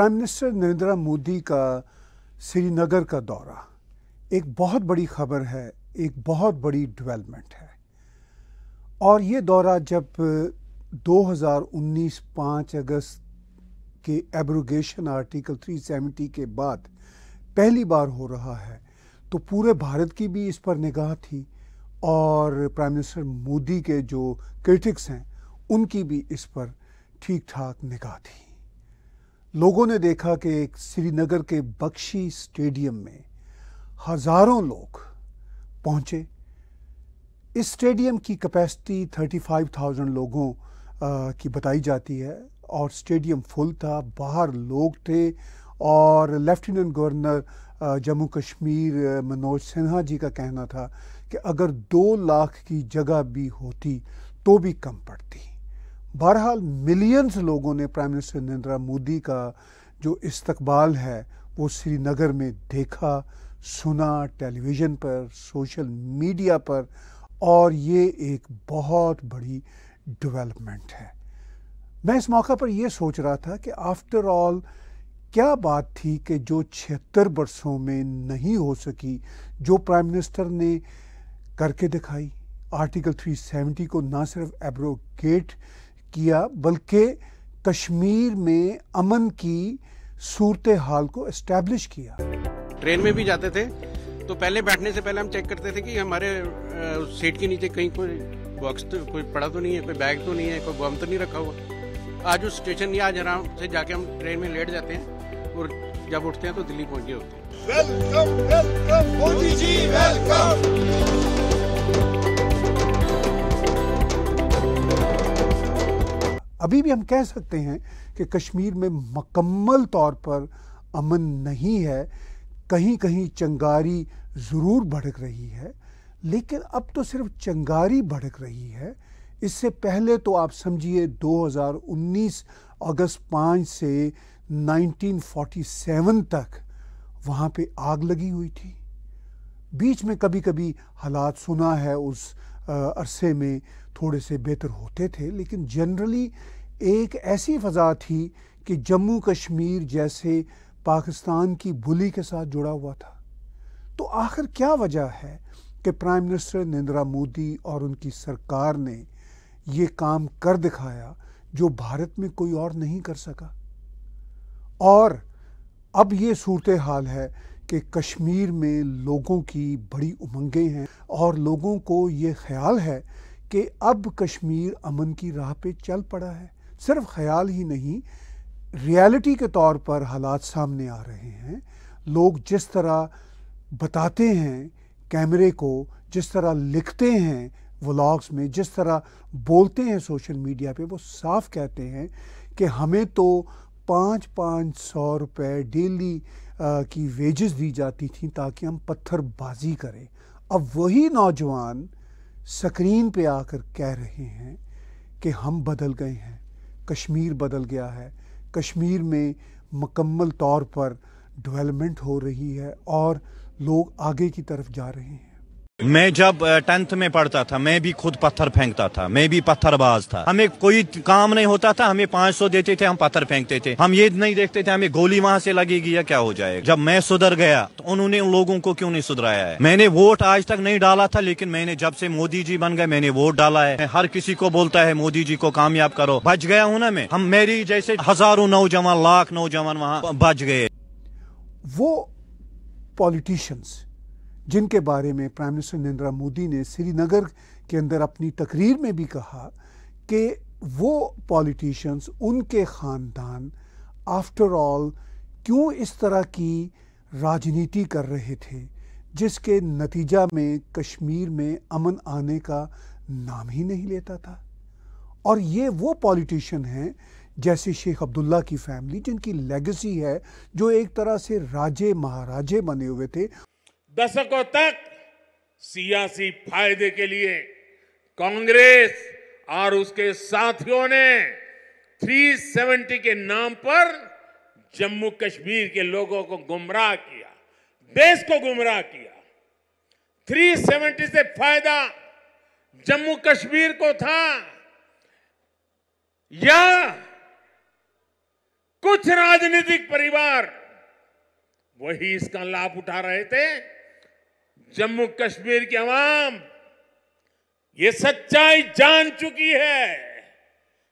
Prime minister Narendra Modi का श्रीनगर का दौरा एक बहुत बड़ी खबर है एक बहुत बड़ी डेवलपमेंट है और ये दौरा जब 2019 5 अगस्त के एब्रोगेशन आर्टिकल 370 के बाद पहली बार हो रहा है तो पूरे भारत की भी इस पर निगाह थी और प्राइम मिनिस्टर मोदी के जो क्रिटिक्स हैं उनकी भी इस पर ठीक ठाक निगाह थी लोगों ने देखा कि एक श्रीनगर के बख्शी स्टेडियम में हज़ारों लोग पहुंचे इस स्टेडियम की कैपेसिटी 35,000 लोगों की बताई जाती है और स्टेडियम फुल था बाहर लोग थे और लेफ्टिनेंट गवर्नर जम्मू कश्मीर मनोज सिन्हा जी का कहना था कि अगर दो लाख की जगह भी होती तो भी कम पड़ती बहरहाल मिलियंस लोगों ने प्राइम मिनिस्टर नरेंद्र मोदी का जो इस्तकबाल है वो श्रीनगर में देखा सुना टेलीविज़न पर सोशल मीडिया पर और ये एक बहुत बड़ी डेवलपमेंट है मैं इस मौका पर यह सोच रहा था कि आफ्टर ऑल क्या बात थी कि जो छिहत्तर बरसों में नहीं हो सकी जो प्राइम मिनिस्टर ने करके दिखाई आर्टिकल 370 को ना सिर्फ एब्रोगेट किया बल्कि कश्मीर में अमन की सूरत हाल को इस्टेब्लिश किया ट्रेन में भी जाते थे तो पहले बैठने से पहले हम चेक करते थे कि हमारे सीट के नीचे कहीं कोई बॉक्स तो कोई पड़ा तो नहीं है कोई बैग तो नहीं है कोई बम तो नहीं रखा हुआ आज उस स्टेशन या आज आराम से जाके हम ट्रेन में लेट जाते हैं और जब उठते हैं तो दिल्ली पहुंच गए होते हैं welcome welcome Modi ji welcome अभी भी हम कह सकते हैं कि कश्मीर में मकम्मल तौर पर अमन नहीं है कहीं कहीं चंगारी ज़रूर भड़क रही है लेकिन अब तो सिर्फ चंगारी भड़क रही है इससे पहले तो आप समझिए 2019 अगस्त 5 से 1947 तक वहाँ पे आग लगी हुई थी बीच में कभी कभी हालात सुना है उस अरसे में थोड़े से बेहतर होते थे लेकिन जनरली एक ऐसी फ़ज़ा थी कि जम्मू कश्मीर जैसे पाकिस्तान की बुली के साथ जुड़ा हुआ था तो आखिर क्या वजह है कि प्राइम मिनिस्टर नरेंद्र मोदी और उनकी सरकार ने ये काम कर दिखाया जो भारत में कोई और नहीं कर सका और अब ये सूरत हाल है कि कश्मीर में लोगों की बड़ी उमंगें हैं और लोगों को ये ख्याल है कि अब कश्मीर अमन की राह पे चल पड़ा है सिर्फ ख्याल ही नहीं रियलिटी के तौर पर हालात सामने आ रहे हैं लोग जिस तरह बताते हैं कैमरे को जिस तरह लिखते हैं व्लॉग्स में जिस तरह बोलते हैं सोशल मीडिया पे वो साफ कहते हैं कि हमें तो पाँच पाँच सौ रुपये डेली की वेजेस दी जाती थी ताकि हम पत्थरबाजी करें अब वही नौजवान स्क्रीन पे आकर कह रहे हैं कि हम बदल गए हैं कश्मीर बदल गया है कश्मीर में मकम्मल तौर पर डेवलपमेंट हो रही है और लोग आगे की तरफ जा रहे हैं मैं जब टेंथ में पढ़ता था मैं भी खुद पत्थर फेंकता था मैं भी पत्थरबाज था हमें कोई काम नहीं होता था हमें 500 देते थे हम पत्थर फेंकते थे हम ये नहीं देखते थे हमें गोली वहां से लगेगी या क्या हो जाएगा जब मैं सुधर गया तो उन्होंने उन लोगों को क्यों नहीं सुधराया है मैंने वोट आज तक नहीं डाला था लेकिन मैंने जब से मोदी जी बन गए मैंने वोट डाला है हर किसी को बोलता है मोदी जी को कामयाब करो बच गया हूँ ना मैं हम मेरी जैसे हजारों नौजवान लाख नौजवान वहाँ बच गए वो पॉलिटिशियंस जिनके बारे में प्राइम मिनिस्टर नरेंद्र मोदी ने श्रीनगर के अंदर अपनी तकरीर में भी कहा कि वो पॉलिटिशियंस उनके ख़ानदान आफ्टर ऑल क्यों इस तरह की राजनीति कर रहे थे जिसके नतीजा में कश्मीर में अमन आने का नाम ही नहीं लेता था और ये वो पॉलिटिशियन हैं जैसे शेख अब्दुल्ला की फैमिली जिनकी लेगेसी है जो एक तरह से राजे महाराजे बने हुए थे दशकों तक सियासी फायदे के लिए कांग्रेस और उसके साथियों ने 370 के नाम पर जम्मू कश्मीर के लोगों को गुमराह किया देश को गुमराह किया 370 से फायदा जम्मू कश्मीर को था या कुछ राजनीतिक परिवार वही इसका लाभ उठा रहे थे जम्मू कश्मीर की आवाम ये सच्चाई जान चुकी है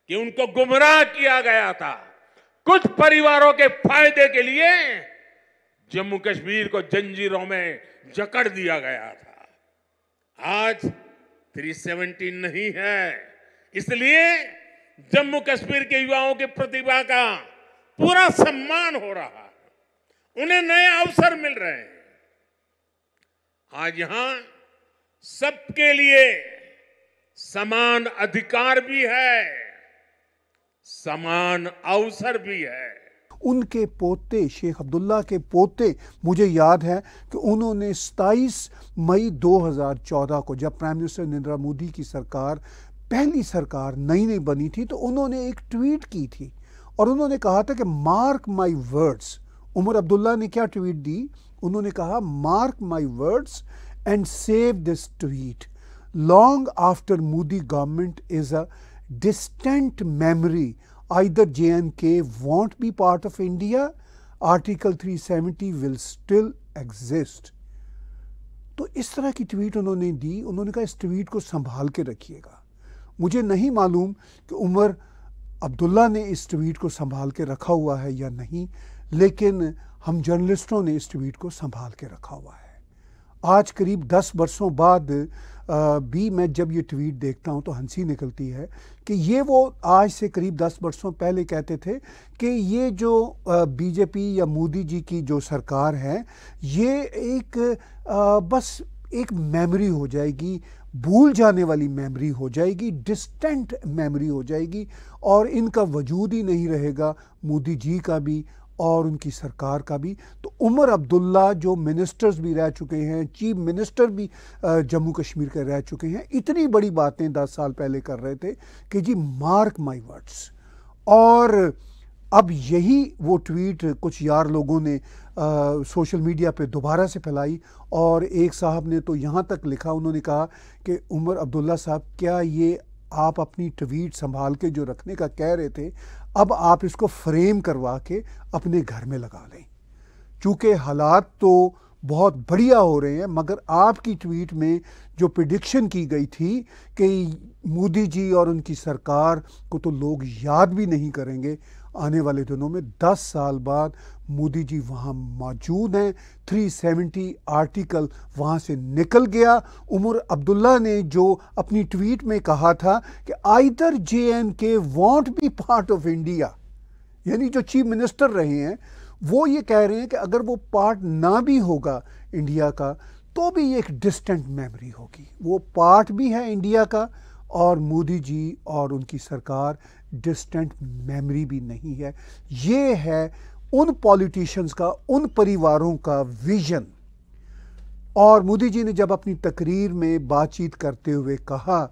कि उनको गुमराह किया गया था कुछ परिवारों के फायदे के लिए जम्मू कश्मीर को जंजीरों में जकड़ दिया गया था आज 370 नहीं है इसलिए जम्मू कश्मीर के युवाओं की प्रतिभा का पूरा सम्मान हो रहा है उन्हें नए अवसर मिल रहे हैं आज यहां सबके लिए समान अधिकार भी है समान अवसर भी है उनके पोते शेख अब्दुल्ला के पोते मुझे याद है कि उन्होंने 27 मई 2014 को जब प्राइम मिनिस्टर नरेंद्र मोदी की सरकार पहली सरकार नई नई बनी थी तो उन्होंने एक ट्वीट की थी और उन्होंने कहा था कि mark my words Omar Abdullah ने क्या ट्वीट दी उन्होंने कहा mark my words and save this tweet long after Modi government is a distant a either J and K won't be part of India article 370 will still exist तो इस तरह की tweet उन्होंने दी उन्होंने कहा इस ट्वीट को संभाल के रखिएगा मुझे नहीं मालूम कि उमर अब्दुल्ला ने इस ट्वीट को संभाल के रखा हुआ है या नहीं लेकिन हम जर्नलिस्टों ने इस ट्वीट को संभाल के रखा हुआ है आज करीब दस वर्षों बाद भी मैं जब ये ट्वीट देखता हूँ तो हंसी निकलती है कि ये वो आज से करीब दस वर्षों पहले कहते थे कि ये जो बीजेपी या मोदी जी की जो सरकार है ये एक बस एक मेमोरी हो जाएगी भूल जाने वाली मेमोरी हो जाएगी डिस्टेंट मेमोरी हो जाएगी और इनका वजूद ही नहीं रहेगा मोदी जी का भी और उनकी सरकार का भी तो उमर अब्दुल्ला जो मिनिस्टर्स भी रह चुके हैं चीफ मिनिस्टर भी जम्मू कश्मीर के रह चुके हैं इतनी बड़ी बातें दस साल पहले कर रहे थे कि जी मार्क माई वर्ड्स और अब यही वो ट्वीट कुछ यार लोगों ने आ, सोशल मीडिया पे दोबारा से फैलाई और एक साहब ने तो यहाँ तक लिखा उन्होंने कहा कि उमर अब्दुल्ला साहब क्या ये आप अपनी ट्वीट संभाल के जो रखने का कह रहे थे अब आप इसको फ्रेम करवा के अपने घर में लगा लें चूँकि हालात तो बहुत बढ़िया हो रहे हैं मगर आपकी ट्वीट में जो प्रिडिक्शन की गई थी कि मोदी जी और उनकी सरकार को तो लोग याद भी नहीं करेंगे आने वाले दिनों में 10 साल बाद मोदी जी वहाँ मौजूद हैं 370 आर्टिकल वहाँ से निकल गया उमर अब्दुल्ला ने जो अपनी ट्वीट में कहा था कि either J and K won't be part of India यानी जो चीफ मिनिस्टर रहे हैं वो ये कह रहे हैं कि अगर वो पार्ट ना भी होगा इंडिया का तो भी एक डिस्टेंट मेमोरी होगी वो पार्ट भी है इंडिया का और मोदी जी और उनकी सरकार डिस्टेंट मेमोरी भी नहीं है ये है उन पॉलिटिशियंस का उन परिवारों का विजन और मोदी जी ने जब अपनी तकरीर में बातचीत करते हुए कहा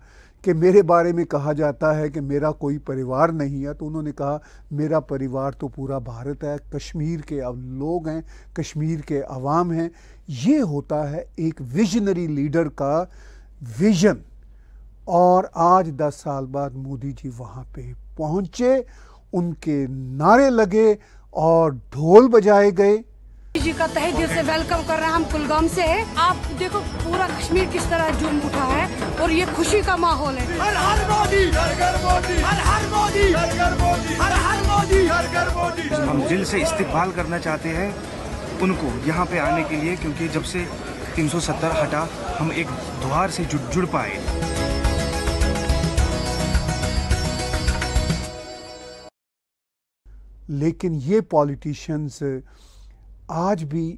कि मेरे बारे में कहा जाता है कि मेरा कोई परिवार नहीं है तो उन्होंने कहा मेरा परिवार तो पूरा भारत है कश्मीर के अब लोग हैं कश्मीर के आवाम हैं ये होता है एक विजनरी लीडर का विजन और आज दस साल बाद मोदी जी वहाँ पे पहुँचे उनके नारे लगे और ढोल बजाए गए जी का तहे दिल से वेलकम कर रहे हैं हम कुलगाम से है आप देखो पूरा कश्मीर किस तरह जुम उठा है और ये खुशी का माहौल है हर हर मोदी हर हर मोदी हर हर मोदी हर हर मोदी हर हर मोदी हर हर मोदी हम दिल से इस्तेमाल करना चाहते हैं उनको यहाँ पे आने के लिए क्योंकि जब से 370 हटा हम एक द्वार से जुड़ जुड़ पाए लेकिन ये पॉलिटिशियंस आज भी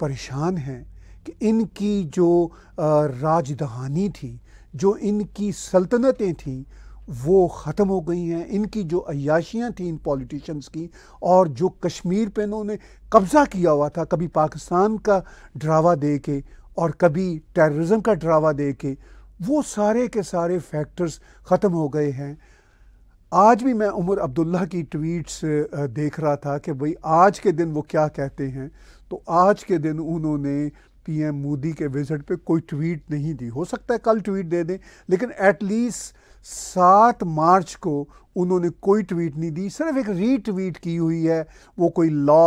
परेशान हैं कि इनकी जो राजधानी थी जो इनकी सल्तनतें थी वो ख़त्म हो गई हैं इनकी जो अयाशियाँ थी इन पॉलिटिशियंस की और जो कश्मीर पे इन्होंने कब्ज़ा किया हुआ था कभी पाकिस्तान का ड्रावा दे के और कभी टेररिज्म का ड्रावा दे के वो सारे के सारे फैक्टर्स ख़त्म हो गए हैं आज भी मैं उमर अब्दुल्ला की ट्वीट्स देख रहा था कि भाई आज के दिन वो क्या कहते हैं तो आज के दिन उन्होंने पीएम मोदी के विजिट पे कोई ट्वीट नहीं दी हो सकता है कल ट्वीट दे दें लेकिन एटलीस्ट सात मार्च को उन्होंने कोई ट्वीट नहीं दी सिर्फ एक रीट्वीट की हुई है वो कोई लॉ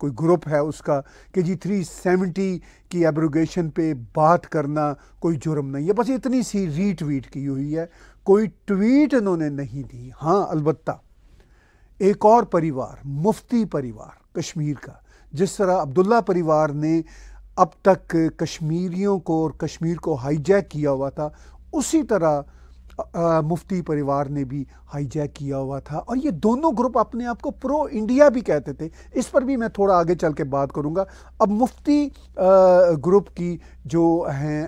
कोई ग्रुप है उसका कि जी थ्री सेवेंटी की एब्रोगेशन पे बात करना कोई जुर्म नहीं है बस इतनी सी रीट्वीट की हुई है कोई ट्वीट इन्होंने नहीं दी हाँ अलबत्ता एक और परिवार मुफ्ती परिवार कश्मीर का जिस तरह अब्दुल्ला परिवार ने अब तक कश्मीरियों को और कश्मीर को हाईजैक किया हुआ था उसी तरह मुफ्ती परिवार ने भी हाईजैक किया हुआ था और ये दोनों ग्रुप अपने आप को प्रो इंडिया भी कहते थे इस पर भी मैं थोड़ा आगे चल के बात करूँगा अब मुफ्ती ग्रुप की जो हैं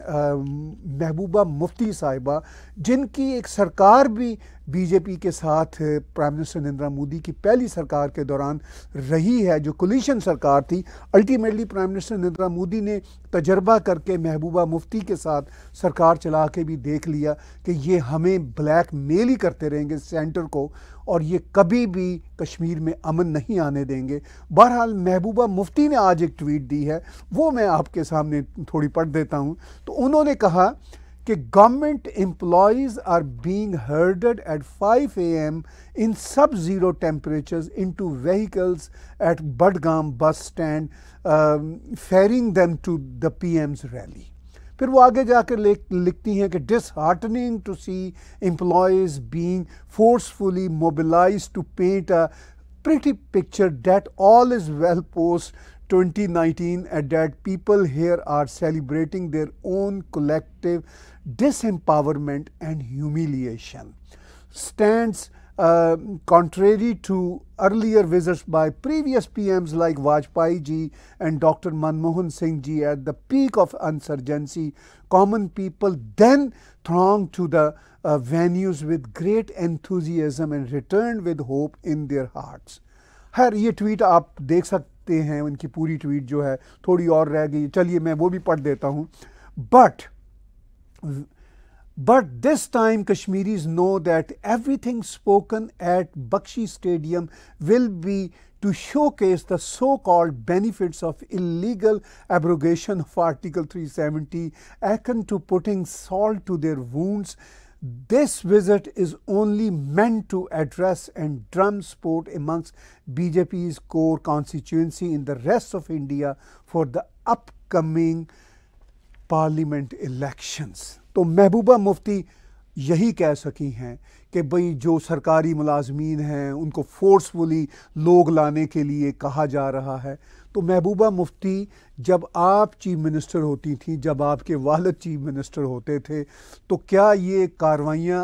महबूबा मुफ्ती साहिबा जिनकी एक सरकार भी बीजेपी के साथ प्राइम मिनिस्टर नरेंद्र मोदी की पहली सरकार के दौरान रही है जो कुलिशन सरकार थी ultimately prime minister Narendra Modi ने तजर्बा करके महबूबा मुफ्ती के साथ सरकार चला के भी देख लिया कि ये हमें ब्लैक मेल ही करते रहेंगे सेंटर को और ये कभी भी कश्मीर में अमन नहीं आने देंगे बहरहाल महबूबा मुफ्ती ने आज एक ट्वीट दी है वो मैं आपके सामने थोड़ी पढ़ देता हूँ तो उन्होंने कहा कि government employees are being herded at 5 am in sub zero temperatures into vehicles at Budgam bus stand ferrying them to the PM's rally फिर वो आगे जाकर लिखती हैं कि disheartening to see employees being forcefully mobilise to paint a pretty picture that all is well posed 2019 and that people here are celebrating their own collective disempowerment and humiliation stands uh, contrary to earlier visits by previous PMs like Vajpayee ji and Dr. Manmohan Singh ji at the peak of insurgency, common people then thronged to the uh, venues with great enthusiasm and returned with hope in their hearts. Here, this tweet, you can see. सकते हैं उनकी पूरी tweet जो है थोड़ी और रह गई चलिए मैं वो भी पढ़ देता हूँ but But this time, Kashmiris know that everything spoken at Bakshi Stadium will be to showcase the so called benefits of illegal abrogation of Article 370, akin to putting salt to their wounds this visit is only meant to address and drum support amongst BJP's core constituency in the rest of India for the upcoming parliament elections. तो महबूबा मुफ्ती यही कह सकी हैं कि भाई जो सरकारी मुलाजमीन हैं उनको फोर्सफुली लोग लाने के लिए कहा जा रहा है तो महबूबा मुफ्ती जब आप चीफ मिनिस्टर होती थी जब आपके वालद चीफ मिनिस्टर होते थे तो क्या ये कार्रवाइयाँ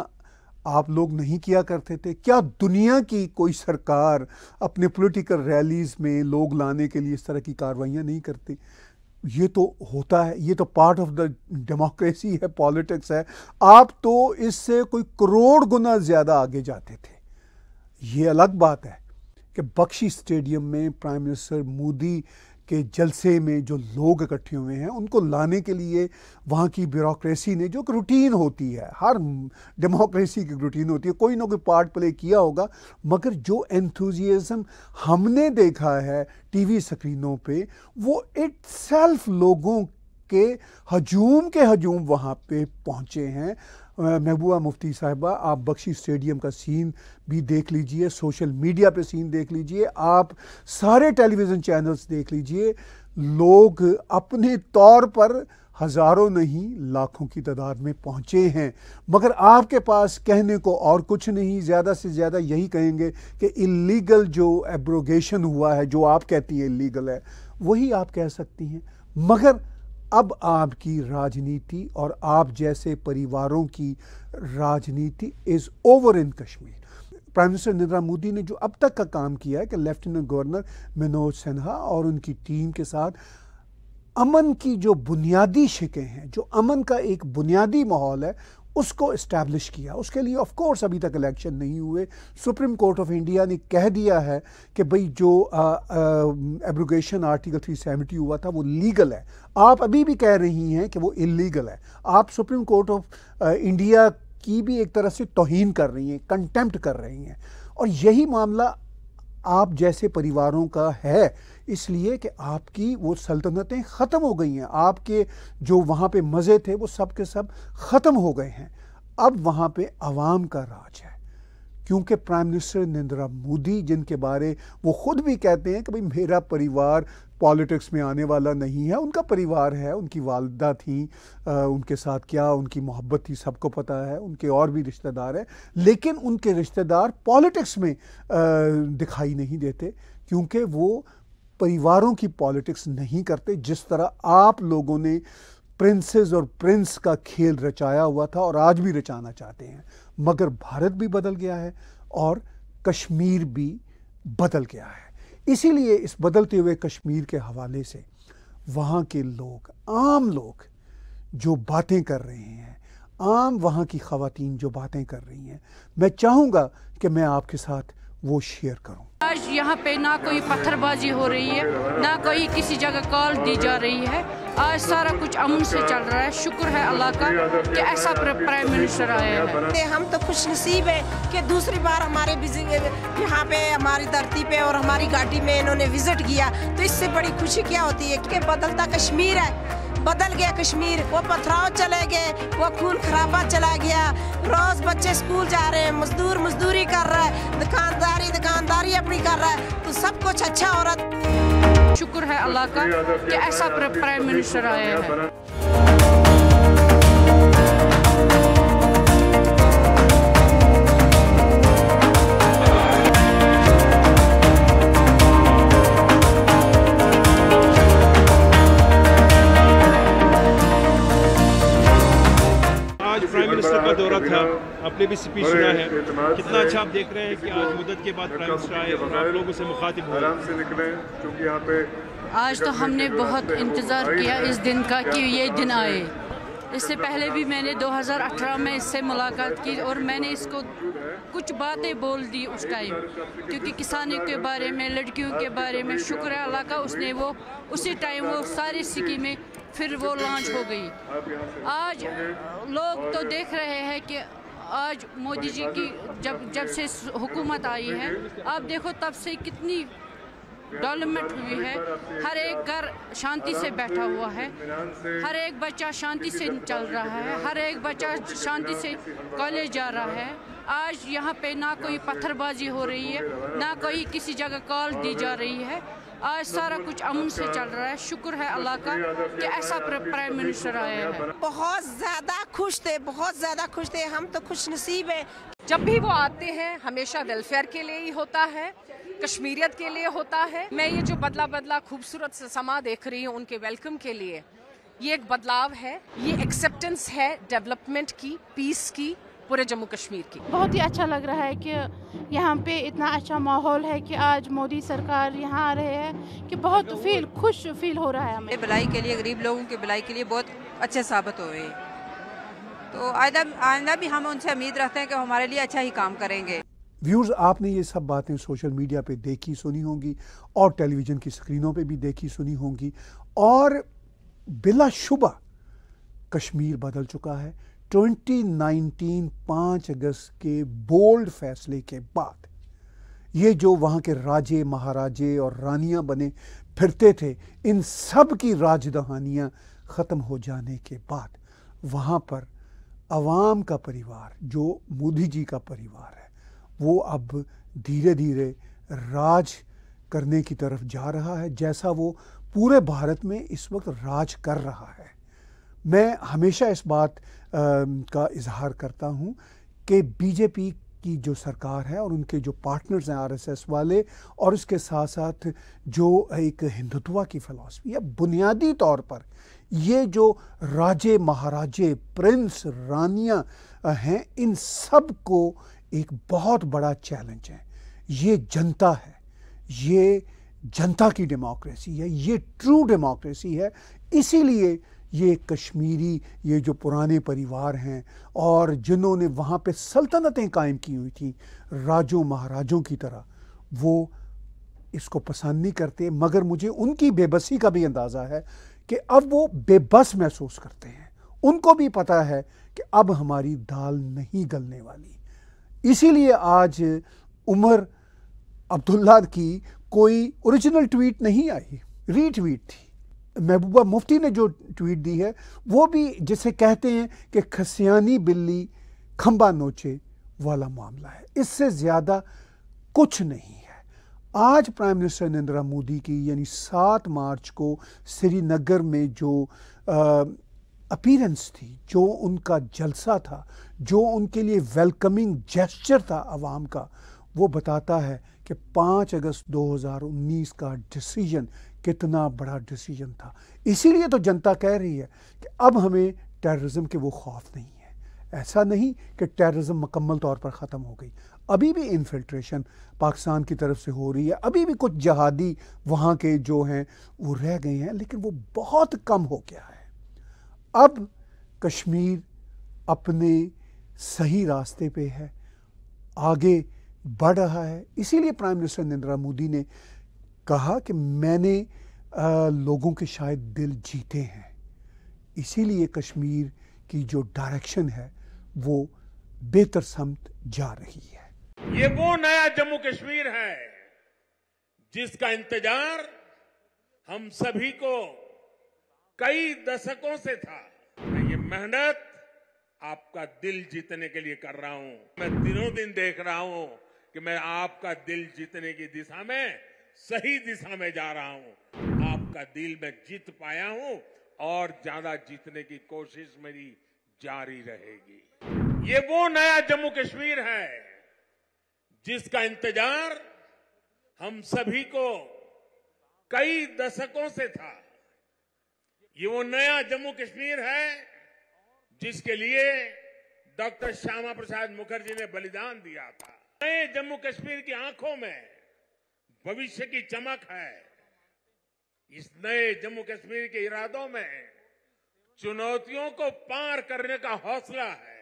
आप लोग नहीं किया करते थे क्या दुनिया की कोई सरकार अपने पॉलिटिकल रैलीज़ में लोग लाने के लिए इस तरह की कार्रवाइयाँ नहीं करती ये तो होता है ये तो पार्ट ऑफ द डेमोक्रेसी है पॉलिटिक्स है आप तो इससे कोई करोड़ गुना ज़्यादा आगे जाते थे ये अलग बात है कि बख्शी स्टेडियम में प्राइम मिनिस्टर मोदी के जलसे में जो लोग इकट्ठे हुए हैं उनको लाने के लिए वहाँ की ब्यूरोसी ने जो एक रूटीन होती है हर डेमोक्रेसी की रूटीन होती है कोई ना कोई पार्ट प्ले किया होगा मगर जो एंथुजियाज़म हमने देखा है टीवी स्क्रीनों पे वो इट सेल्फ लोगों के हजूम के हजूम वहाँ पे पहुँचे हैं महबूबा मुफ्ती साहिबा आप बख्शी स्टेडियम का सीन भी देख लीजिए सोशल मीडिया पे सीन देख लीजिए आप सारे टेलीविज़न चैनल्स देख लीजिए लोग अपने तौर पर हज़ारों नहीं लाखों की तादाद में पहुँचे हैं मगर आपके पास कहने को और कुछ नहीं ज़्यादा से ज़्यादा यही कहेंगे कि इलीगल जो एब्रोगेशन हुआ है जो आप कहती हैं इलीगल है वही आप कह सकती हैं मगर अब आपकी राजनीति और आप जैसे परिवारों की राजनीति is over in Kashmir prime minister Narendra Modi ने जो अब तक का काम किया है कि लेफ्टिनेंट गवर्नर मनोज सिन्हा और उनकी टीम के साथ अमन की जो बुनियादी शिकें हैं जो अमन का एक बुनियादी माहौल है उसको इस्टेब्लिश किया उसके लिए ऑफ कोर्स अभी तक इलेक्शन नहीं हुए सुप्रीम कोर्ट ऑफ इंडिया ने कह दिया है कि भाई जो एब्रोगेशन आर्टिकल थ्री सेवेंटी हुआ था वो लीगल है आप अभी भी कह रही हैं कि वो इलीगल है आप सुप्रीम कोर्ट ऑफ इंडिया की भी एक तरह से तोहन कर रही हैं कंटेम्प्ट कर रही हैं और यही मामला आप जैसे परिवारों का है इसलिए कि आपकी वो सल्तनतें ख़त्म हो गई हैं आपके जो वहाँ पे मज़े थे वो सब के सब ख़त्म हो गए हैं अब वहाँ पे आवाम का राज है क्योंकि प्राइम मिनिस्टर नरेंद्र मोदी जिनके बारे वो ख़ुद भी कहते हैं कि भाई मेरा परिवार पॉलिटिक्स में आने वाला नहीं है उनका परिवार है उनकी वालदा थी आ, उनके साथ क्या उनकी मोहब्बत थी सबको पता है उनके और भी रिश्तेदार हैं लेकिन उनके रिश्तेदार पॉलिटिक्स में आ, दिखाई नहीं देते क्योंकि वो परिवारों की पॉलिटिक्स नहीं करते जिस तरह आप लोगों ने प्रिंसेस और प्रिंस का खेल रचाया हुआ था और आज भी रचाना चाहते हैं मगर भारत भी बदल गया है और कश्मीर भी बदल गया है इसीलिए इस बदलते हुए कश्मीर के हवाले से वहाँ के लोग आम लोग जो बातें कर रहे हैं आम वहाँ की खातन जो बातें कर रही हैं मैं चाहूँगा कि मैं आपके साथ वो शेयर करूँ आज यहाँ पे ना कोई पत्थरबाजी हो रही है ना कोई किसी जगह कॉल दी जा रही है आज सारा कुछ अमन से चल रहा है शुक्र है अल्लाह का कि ऐसा प्राइम मिनिस्टर आया हैं हम तो खुश नसीब है कि दूसरी बार हमारे यहाँ पे हमारी धरती पे और हमारी घाटी में इन्होंने विजिट किया तो इससे बड़ी खुशी क्या होती है कि बदलता कश्मीर है बदल गया कश्मीर वो पथराव चले गए वो खून खराबा चला गया रोज बच्चे स्कूल जा रहे हैं मजदूर मजदूरी कर रहा है दुकानदारी दुकानदारी अपनी कर रहा है तो सब कुछ अच्छा हो रहा है शुक्र है अल्लाह का कि ऐसा प्राइम मिनिस्टर आया है प्राइम मिनिस्टर का दौरा था आपने भी स्पीच सुना है कितना अच्छा आप देख रहे हैं कि आज मुदत के बाद प्राइम मिनिस्टर आए और आप लोगों से मुखातिब हो आराम से निकले क्योंकि यहाँ पे आज तो हमने बहुत तो इंतज़ार किया इस दिन का कि ये दिन आए इससे पहले भी मैंने 2018 तो में इससे मुलाकात की और मैंने तो इसको कुछ बातें बोल दी उस टाइम क्योंकि किसानों के बारे में लड़कियों के बारे में शुक्र है अल्लाह का उसने वो उसी टाइम वो सारी स्कीमें फिर वो लॉन्च हो गई आज लोग तो देख रहे हैं कि आज मोदी जी की जब जब से हुकूमत आई है आप देखो तब से कितनी डेवलपमेंट हुई है हर एक घर शांति से बैठा हुआ है हर एक बच्चा शांति से चल रहा है हर एक बच्चा शांति से कॉलेज जा रहा है आज यहाँ पे ना कोई पत्थरबाजी हो रही है ना कोई किसी जगह कॉल दी जा रही है आज सारा कुछ अमन से चल रहा है शुक्र है अल्लाह का कि ऐसा प्राइम मिनिस्टर आया है बहुत ज़्यादा खुश थे बहुत ज़्यादा खुश थे हम तो खुश नसीब है जब भी वो आते हैं हमेशा वेलफेयर के लिए ही होता है कश्मीरियत के लिए होता है मैं ये जो बदला बदला खूबसूरत समा देख रही हूँ उनके वेलकम के लिए ये एक बदलाव है ये एक्सेप्टेंस है डेवलपमेंट की पीस की पूरे जम्मू कश्मीर की बहुत ही अच्छा लग रहा है कि यहाँ पे इतना अच्छा माहौल है कि आज मोदी सरकार यहाँ आ रहे हैं कि बहुत फील खुश फील हो रहा है हमें भलाई के लिए गरीब लोगों की भलाई के लिए बहुत अच्छे साबित हुए तो आयदा आयदा भी हम उनसे उम्मीद रखते हैं कि हमारे लिए अच्छा ही काम करेंगे व्यूर्स आपने ये सब बातें सोशल मीडिया पे देखी सुनी होंगी और टेलीविज़न की स्क्रीनों पे भी देखी सुनी होंगी और बिलाशुबा कश्मीर बदल चुका है 2019 5 अगस्त के बोल्ड फैसले के बाद ये जो वहाँ के राजे महाराजे और रानियाँ बने फिरते थे इन सब की राजधानियाँ ख़त्म हो जाने के बाद वहाँ पर आवाम का परिवार जो मोदी जी का परिवार है वो अब धीरे धीरे राज करने की तरफ जा रहा है जैसा वो पूरे भारत में इस वक्त राज कर रहा है मैं हमेशा इस बात आ, का इजहार करता हूँ कि बीजेपी की जो सरकार है और उनके जो पार्टनर्स हैं आरएसएस वाले और इसके साथ साथ जो एक हिंदुत्वा की फ़िलासफ़ी है बुनियादी तौर पर ये जो राजे महाराजे प्रिंस रानियां हैं इन सब को एक बहुत बड़ा चैलेंज है ये जनता है ये जनता की डेमोक्रेसी है ये ट्रू डेमोक्रेसी है इसीलिए ये कश्मीरी ये जो पुराने परिवार हैं और जिन्होंने वहाँ पे सल्तनतें कायम की हुई थी राजों महाराजों की तरह वो इसको पसंद नहीं करते मगर मुझे उनकी बेबसी का भी अंदाज़ा है कि अब वो बेबस महसूस करते हैं उनको भी पता है कि अब हमारी दाल नहीं गलने वाली इसीलिए आज उमर अब्दुल्ला की कोई ओरिजिनल ट्वीट नहीं आई रीट्वीट थी महबूबा मुफ्ती ने जो ट्वीट दी है वो भी जिसे कहते हैं कि खसियानी बिल्ली खम्बा नोचे वाला मामला है इससे ज़्यादा कुछ नहीं है आज प्राइम मिनिस्टर नरेंद्र मोदी की यानी सात मार्च को श्रीनगर में जो अपीरेंस थी जो उनका जलसा था जो उनके लिए वेलकमिंग जेस्चर था आवाम का वो बताता है कि 5 अगस्त 2019 का डिसीजन कितना बड़ा डिसीजन था इसीलिए तो जनता कह रही है कि अब हमें टेररिज्म के वो खौफ नहीं है ऐसा नहीं कि टेररिज्म मुकम्मल तौर पर ख़त्म हो गई अभी भी इन्फिल्ट्रेशन पाकिस्तान की तरफ से हो रही है अभी भी कुछ जहादी वहाँ के जो हैं वो रह गए हैं लेकिन वो बहुत कम हो गया है अब कश्मीर अपने सही रास्ते पे है आगे बढ़ रहा है इसीलिए प्राइम मिनिस्टर नरेंद्र मोदी ने कहा कि मैंने आ, लोगों के शायद दिल जीते हैं इसीलिए कश्मीर की जो डायरेक्शन है वो बेहतर समत जा रही है ये वो नया जम्मू कश्मीर है जिसका इंतजार हम सभी को कई दशकों से था मैं ये मेहनत आपका दिल जीतने के लिए कर रहा हूं मैं दिनों दिन देख रहा हूं कि मैं आपका दिल जीतने की दिशा में सही दिशा में जा रहा हूं आपका दिल मैं जीत पाया हूं और ज्यादा जीतने की कोशिश मेरी जारी रहेगी ये वो नया जम्मू कश्मीर है जिसका इंतजार हम सभी को कई दशकों से था ये वो नया जम्मू कश्मीर है जिसके लिए डॉक्टर श्यामा प्रसाद मुखर्जी ने बलिदान दिया था नए जम्मू कश्मीर की आंखों में भविष्य की चमक है इस नए जम्मू कश्मीर के इरादों में चुनौतियों को पार करने का हौसला है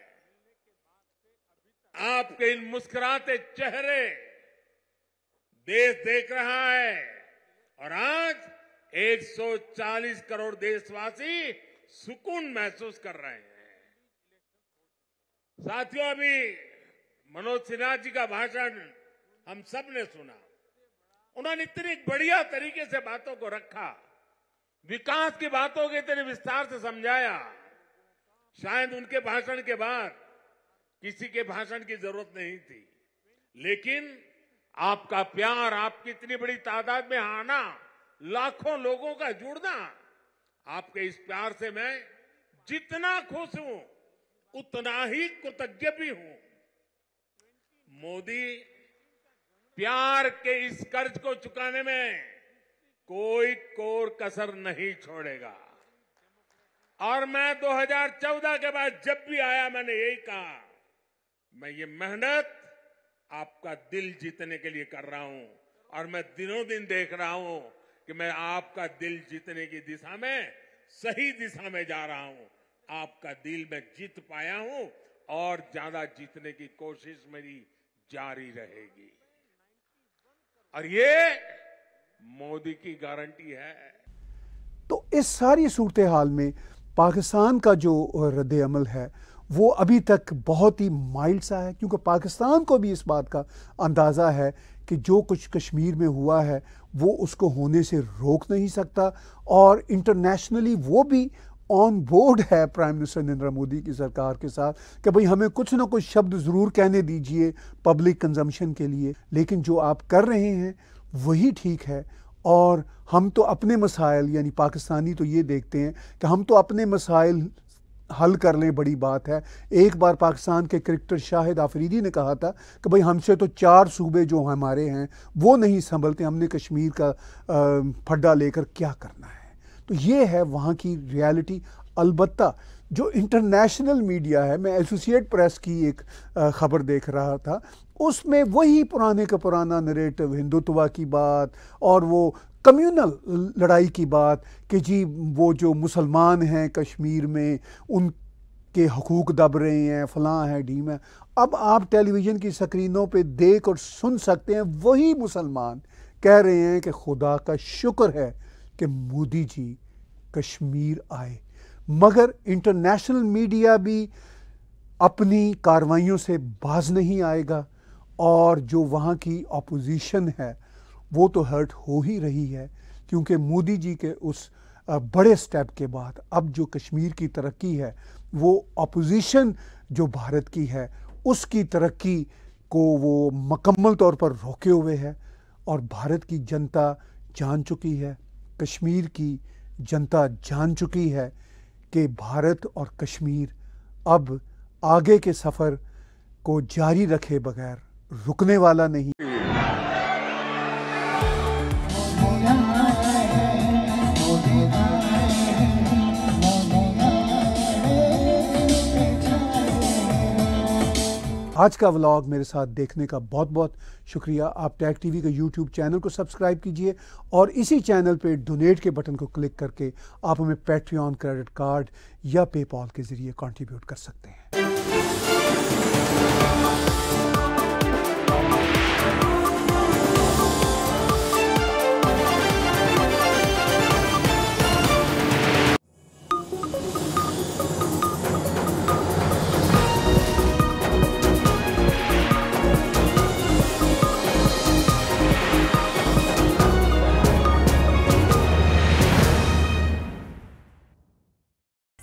आपके इन मुस्कुराते चेहरे देश देख रहा है और आज 140 करोड़ देशवासी सुकून महसूस कर रहे हैं साथियों अभी मनोज सिन्हा जी का भाषण हम सब ने सुना उन्होंने इतनी बढ़िया तरीके से बातों को रखा विकास की बातों को इतने विस्तार से समझाया शायद उनके भाषण के बाद किसी के भाषण की जरूरत नहीं थी लेकिन आपका प्यार आपकी इतनी बड़ी तादाद में आना लाखों लोगों का जुड़ना आपके इस प्यार से मैं जितना खुश हूं उतना ही कृतज्ञ भी हूं मोदी प्यार के इस कर्ज को चुकाने में कोई कोर कसर नहीं छोड़ेगा और मैं 2014 के बाद जब भी आया मैंने यही कहा मैं ये मेहनत आपका दिल जीतने के लिए कर रहा हूं और मैं दिनों दिन देख रहा हूं कि मैं आपका दिल जीतने की दिशा में सही दिशा में जा रहा हूं आपका दिल मैं जीत पाया हूं और ज्यादा जीतने की कोशिश मेरी जारी रहेगी और ये मोदी की गारंटी है तो इस सारी सूरत हाल में पाकिस्तान का जो रद्द अमल है वो अभी तक बहुत ही माइल्ड सा है क्योंकि पाकिस्तान को भी इस बात का अंदाज़ा है कि जो कुछ कश्मीर में हुआ है वो उसको होने से रोक नहीं सकता और इंटरनेशनली वो भी ऑन बोर्ड है प्राइम मिनिस्टर नरेंद्र मोदी की सरकार के साथ कि भाई हमें कुछ ना कुछ शब्द ज़रूर कहने दीजिए पब्लिक कंजम्पशन के लिए लेकिन जो आप कर रहे हैं वही ठीक है और हम तो अपने मसाइल यानी पाकिस्तानी तो ये देखते हैं कि हम तो अपने मसाइल हल कर लें बड़ी बात है एक बार पाकिस्तान के क्रिकेटर शाहिद आफरीदी ने कहा था कि भाई हमसे तो चार सूबे जो हमारे हैं वो नहीं संभलते हमने कश्मीर का फड्डा लेकर क्या करना है तो ये है वहाँ की रियलिटी अलबत् जो इंटरनेशनल मीडिया है मैं एसोसिएट प्रेस की एक ख़बर देख रहा था उसमें वही पुराने का पुराना नरेटिव हिंदुत्वा की बात और वो कम्युनल लड़ाई की बात कि जी वो जो मुसलमान हैं कश्मीर में उन के हकूक दब रहे हैं फलां हैं ढीम है अब आप टेलीविज़न की स्क्रीनों पे देख और सुन सकते हैं वही मुसलमान कह रहे हैं कि खुदा का शुक्र है कि मोदी जी कश्मीर आए मगर इंटरनेशनल मीडिया भी अपनी कार्रवाइयों से बाज नहीं आएगा और जो वहाँ की अपोजिशन है वो तो हर्ट हो ही रही है क्योंकि मोदी जी के उस बड़े स्टेप के बाद अब जो कश्मीर की तरक्की है वो अपोजिशन जो भारत की है उसकी तरक्की को वो मकम्मल तौर पर रोके हुए है और भारत की जनता जान चुकी है कश्मीर की जनता जान चुकी है कि भारत और कश्मीर अब आगे के सफ़र को जारी रखे बगैर रुकने वाला नहीं आज का व्लॉग मेरे साथ देखने का बहुत बहुत शुक्रिया आप टैग टीवी के यूट्यूब चैनल को सब्सक्राइब कीजिए और इसी चैनल पे डोनेट के बटन को क्लिक करके आप हमें पैट्रियन क्रेडिट कार्ड या पेपॉल के ज़रिए कंट्रीब्यूट कर सकते हैं